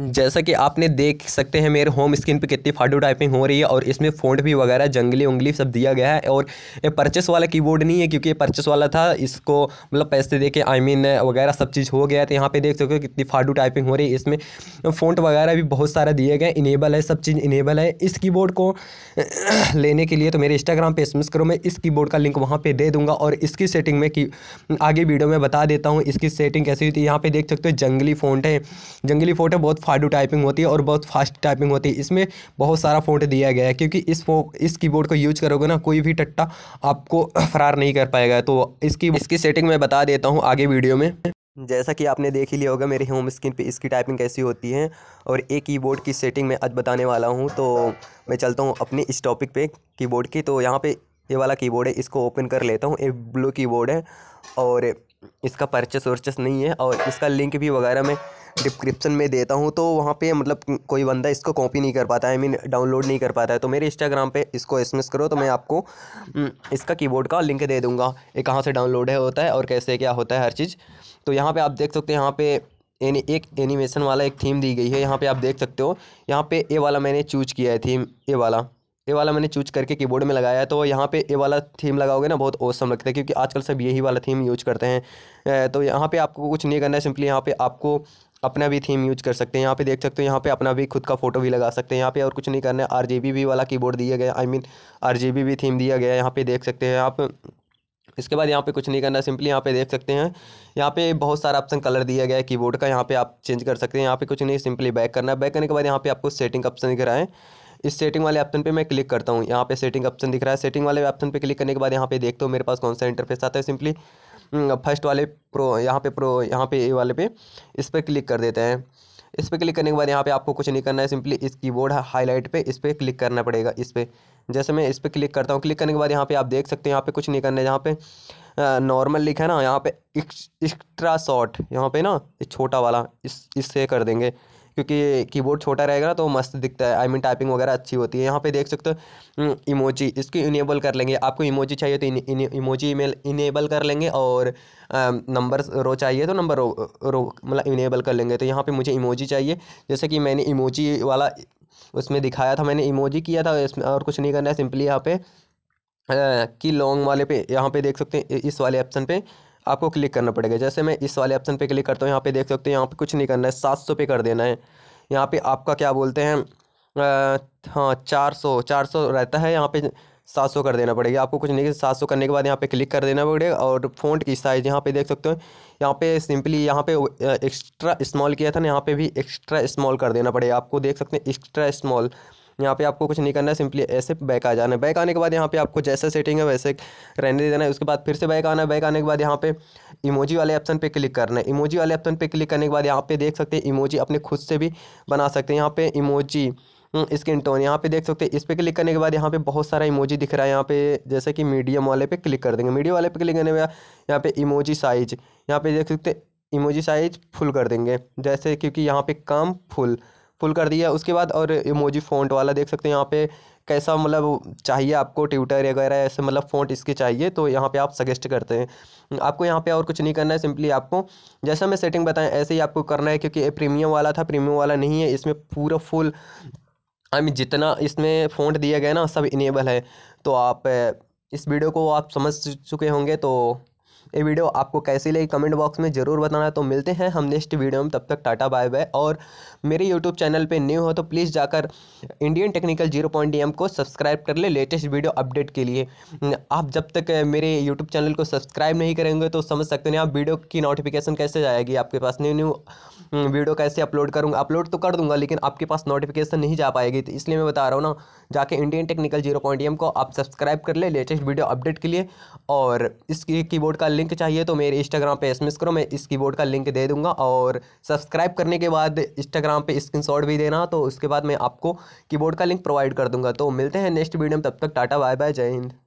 जैसा कि आपने देख सकते हैं मेरे होम स्क्रीन पे कितनी फाटू टाइपिंग हो रही है और इसमें फ़ॉन्ट भी वगैरह जंगली उंगली सब दिया गया है और ये परचेस वाला कीबोर्ड नहीं है क्योंकि ये परचेस वाला था इसको मतलब पैसे दे के आई मीन वगैरह सब चीज़ हो गया तो यहाँ पे देख सकते हो कितनी फाटू टाइपिंग हो रही है इसमें फ़ोट वगैरह भी बहुत सारा दिए गए इनेबल है सब चीज़ इनेबल है इस की को लेने के लिए तो मेरे इंस्टाग्राम पर एस करो मैं इस की का लिंक वहाँ पर दे दूँगा और इसकी सेटिंग में की आगे वीडियो में बता देता हूँ इसकी सेटिंग कैसी हुई थी यहाँ पर देख सकते हो जंगली फ़ोन है जंगली फ़ोट है बहुत फाडू टाइपिंग होती है और बहुत फास्ट टाइपिंग होती है इसमें बहुत सारा फोट दिया गया है क्योंकि इस फो इस कीबोर्ड को यूज करोगे ना कोई भी टट्टा आपको फरार नहीं कर पाएगा तो इसकी इसकी सेटिंग मैं बता देता हूँ आगे वीडियो में जैसा कि आपने देख ही लिया होगा मेरी होम स्क्रीन पे इसकी टाइपिंग कैसी होती है और एक कीबोर्ड की सेटिंग मैं आज बताने वाला हूँ तो मैं चलता हूँ अपने इस टॉपिक पे कीबोर्ड की तो यहाँ पे ये वाला कीबोर्ड है इसको ओपन कर लेता हूँ ये ब्लू कीबोर्ड है और इसका परचेस वर्चेस नहीं है और इसका लिंक भी वगैरह मैं डिस्क्रिप्शन में देता हूँ तो वहाँ पे मतलब कोई बंदा इसको कॉपी नहीं कर पाता है आई मीन डाउनलोड नहीं कर पाता है तो मेरे इंस्टाग्राम पे इसको एस करो तो मैं आपको हम्म, इसका कीबोर्ड का लिंक दे दूँगा ये कहाँ से डाउनलोड है होता है और कैसे क्या होता है हर चीज़ तो यहाँ पर आप देख सकते हो यहाँ पर एनी एक एनिमेशन वाला एक थीम दी गई है यहाँ पर आप देख सकते हो यहाँ पे ये वाला मैंने चूज किया है थीम ये वाला ये वाला मैंने चूज करके कीबोर्ड में लगाया है तो यहाँ पे ये वाला थीम लगाओगे ना बहुत औसम लगता है क्योंकि आजकल सब यही वाला थीम यूज करते हैं तो यहाँ पे आपको कुछ नहीं करना है सिंपली यहाँ पे आपको अपना भी थीम यूज कर सकते हैं यहाँ पे देख सकते हो यहाँ पे अपना भी खुद का फोटो भी लगा सकते हैं यहाँ पे और कुछ नहीं करना है आर भी वाला कीबोर्ड दिया गया आई मीन आर भी थीम दिया गया यहाँ पे देख सकते हैं आप इसके बाद यहाँ पे कुछ नहीं करना सिंपली यहाँ पे देख सकते हैं यहाँ पे बहुत सारा ऑप्शन कलर दिया गया है कीबोर्ड का यहाँ पे आप चेंज कर सकते हैं यहाँ पे कुछ नहीं सिंपली बैक करना है बैक करने के बाद यहाँ पे आपको सेटिंग ऑप्शन दिख रहा है इस सेटिंग वाले ऑप्शन पे मैं क्लिक करता हूँ यहाँ पे सेटिंग ऑप्शन दिख रहा है सेटिंग वाले ऑप्शन पे क्लिक करने के बाद यहाँ पे देखते हो मेरे पास कौन सा इंटरफेस आता है सिंपली फर्स्ट हम्म, वाले प्रो यहाँ पे प्रो यहाँ पे ए वाले पे इस पर क्लिक कर देते हैं इस पर क्लिक करने के बाद यहाँ पे आपको कुछ नहीं करना है सिंपली इस कीबोर्ड हाईलाइट पे इस पर क्लिक करना पड़ेगा इस पर जैसे मैं इस पर क्लिक करता हूँ क्लिक करने के बाद यहाँ पे आप देख सकते हैं यहाँ पे कुछ नहीं करना है यहाँ पे नॉर्मल लिखा है ना यहाँ पे एक्स्ट्रा शॉर्ट यहाँ पे ना छोटा वाला इस इससे कर देंगे क्योंकि कीबोर्ड छोटा रहेगा ना तो मस्त दिखता है आई मीन टाइपिंग वगैरह अच्छी होती है यहाँ पे देख सकते हो इमोजी इसको इनेबल कर लेंगे आपको इमोजी चाहिए तो इन, इमोजी ईमेल इनेबल कर लेंगे और नंबर रो चाहिए तो नंबर रो रो मतलब इनेबल कर लेंगे तो यहाँ पर मुझे इमोजी चाहिए जैसे कि मैंने इमोजी वाला उसमें दिखाया था मैंने इमोजी किया था इसमें और कुछ नहीं करना है सिंपली यहाँ पे की लॉन्ग वाले पे यहाँ पे देख सकते हैं इस वाले ऑप्शन पे आपको क्लिक करना पड़ेगा जैसे मैं इस वाले ऑप्शन पे क्लिक करता हूँ यहाँ पे देख सकते हो यहाँ पे कुछ नहीं करना है सात सौ पे कर देना है यहाँ पे आपका क्या बोलते हैं हाँ चार सौ चार सौ रहता है यहाँ पे सात सौ कर देना पड़ेगा आपको कुछ नहीं सात सौ करने के बाद यहाँ पे क्लिक कर देना पड़ेगा और फोन की साइज़ यहाँ पे देख सकते हो यहाँ पे सिंपली यहाँ पे एक्स्ट्रा स्मॉल किया था ना यहाँ पे भी एक्स्ट्रा स्मॉल कर देना पड़ेगा आपको देख सकते हैं एक्स्ट्रा स्मॉल यहाँ पे आपको कुछ नहीं करना है सिंपली ऐसे बैक आ जाना है बैक आने के बाद यहाँ पे आपको जैसा सेटिंग है वैसे रहने देना है उसके बाद फिर से बैक आना है बैक आने के बाद यहाँ पे इमोजी वाले ऑप्शन पे क्लिक करना है इमोजी वाले ऑप्शन पे क्लिक करने के बाद यहाँ पे देख सकते हैं इमोजी अपने खुद से भी बना सकते हैं यहाँ पे इमोजी स्किन टोन यहाँ पे देख सकते हैं इस पर क्लिक करने के बाद यहाँ पे बहुत सारा इमोजी दिख रहा है यहाँ पे जैसे कि मीडियम वाले पे क्लिक कर देंगे मीडियम वाले पे क्लिक करने के बाद यहाँ पे इमोजी साइज यहाँ पे देख सकते हैं इमोजी साइज फुल कर देंगे जैसे क्योंकि यहाँ पे कम फुल फुल कर दिया उसके बाद और इमोजी फ़ॉन्ट वाला देख सकते हैं यहाँ पे कैसा मतलब चाहिए आपको ट्विटर वगैरह ऐसे मतलब फ़ॉन्ट इसके चाहिए तो यहाँ पे आप सजेस्ट करते हैं आपको यहाँ पे और कुछ नहीं करना है सिंपली आपको जैसा मैं सेटिंग बताएं ऐसे ही आपको करना है क्योंकि ये प्रीमियम वाला था प्रीमियम वाला नहीं है इसमें पूरा फुल आई मीन जितना इसमें फ़ॉन्ट दिया गया ना सब इनेबल है तो आप इस वीडियो को आप समझ चुके होंगे तो ये वीडियो आपको कैसी लगी कमेंट बॉक्स में ज़रूर बताना तो मिलते हैं हम नेक्स्ट वीडियो में तब तक टाटा बाय बाय और मेरे यूट्यूब चैनल पर न्यू हो तो प्लीज़ जाकर Indian technical zero point M को सब्सक्राइब कर ले लेटेस्ट वीडियो अपडेट के लिए आप जब तक मेरे यूट्यूब चैनल को सब्सक्राइब नहीं करेंगे तो समझ सकते हैं आप वीडियो की नोटिफिकेशन कैसे जाएगी आपके पास न्यू न्यू वीडियो कैसे अपलोड करूँगा अपलोड तो कर दूंगा लेकिन आपके पास नोटिफिकेशन नहीं जा पाएगी तो इसलिए मैं बता रहा हूँ ना जाके Indian technical zero point M को आप सब्सक्राइब कर ले लेटेस्ट वीडियो अपडेट के लिए और इसकी कीबोर्ड का लिंक लिंक चाहिए तो मेरे इंस्टाग्राम पे एसएमएस करो मैं इस कीबोर्ड का लिंक दे दूंगा और सब्सक्राइब करने के बाद इंस्टाग्राम पे शॉट भी देना तो उसके बाद मैं आपको कीबोर्ड का लिंक प्रोवाइड कर दूंगा तो मिलते हैं नेक्स्ट वीडियो में तब तक टाटा बाय बाय जय हिंद